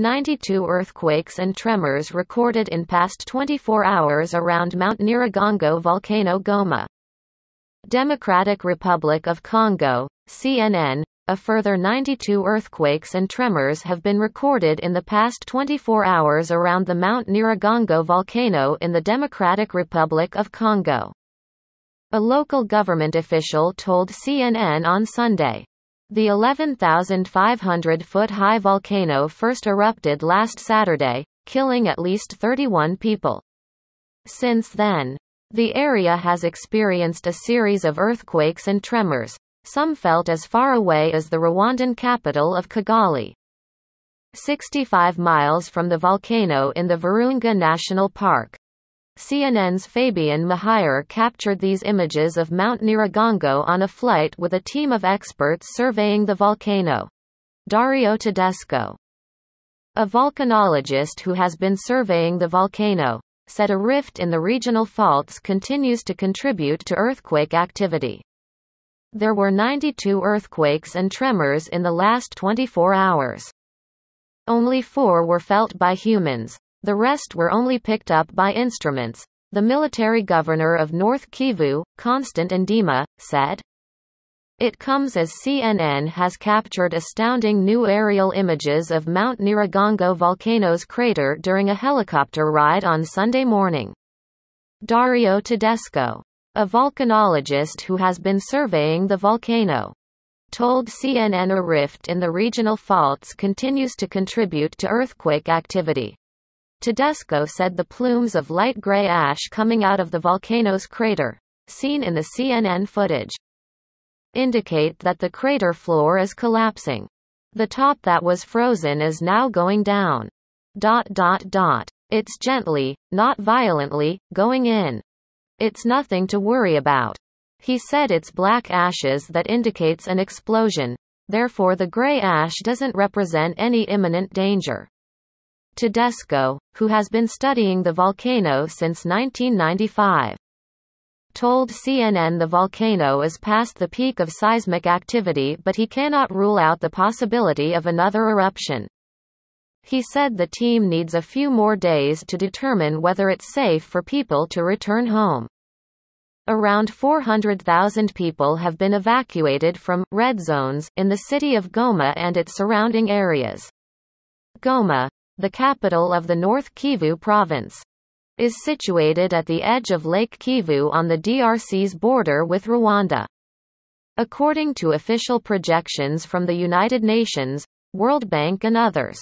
92 earthquakes and tremors recorded in past 24 hours around Mount Niragongo volcano Goma. Democratic Republic of Congo, CNN, a further 92 earthquakes and tremors have been recorded in the past 24 hours around the Mount Niragongo volcano in the Democratic Republic of Congo. A local government official told CNN on Sunday. The 11,500-foot-high volcano first erupted last Saturday, killing at least 31 people. Since then, the area has experienced a series of earthquakes and tremors, some felt as far away as the Rwandan capital of Kigali. 65 miles from the volcano in the Virunga National Park, CNN's Fabian Mahair captured these images of Mount Niragongo on a flight with a team of experts surveying the volcano. Dario Tedesco, a volcanologist who has been surveying the volcano, said a rift in the regional faults continues to contribute to earthquake activity. There were 92 earthquakes and tremors in the last 24 hours. Only four were felt by humans. The rest were only picked up by instruments. The military governor of North Kivu, Constant Ndima, said, it comes as CNN has captured astounding new aerial images of Mount Niragongo volcano's crater during a helicopter ride on Sunday morning. Dario Tedesco, a volcanologist who has been surveying the volcano, told CNN a rift in the regional faults continues to contribute to earthquake activity. Tedesco said the plumes of light gray ash coming out of the volcano's crater, seen in the CNN footage, indicate that the crater floor is collapsing. The top that was frozen is now going down. Dot dot dot. It's gently, not violently, going in. It's nothing to worry about. He said it's black ashes that indicates an explosion, therefore the gray ash doesn't represent any imminent danger. Tedesco, who has been studying the volcano since 1995 told CNN the volcano is past the peak of seismic activity but he cannot rule out the possibility of another eruption. He said the team needs a few more days to determine whether it's safe for people to return home. Around 400,000 people have been evacuated from red zones in the city of Goma and its surrounding areas. Goma, the capital of the North Kivu province, is situated at the edge of Lake Kivu on the DRC's border with Rwanda. According to official projections from the United Nations, World Bank and others,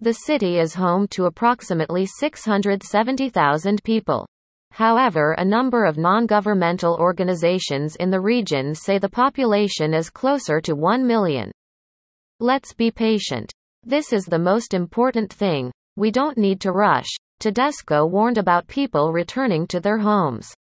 the city is home to approximately 670,000 people. However, a number of non-governmental organizations in the region say the population is closer to 1 million. Let's be patient. This is the most important thing. We don't need to rush. Tedesco warned about people returning to their homes.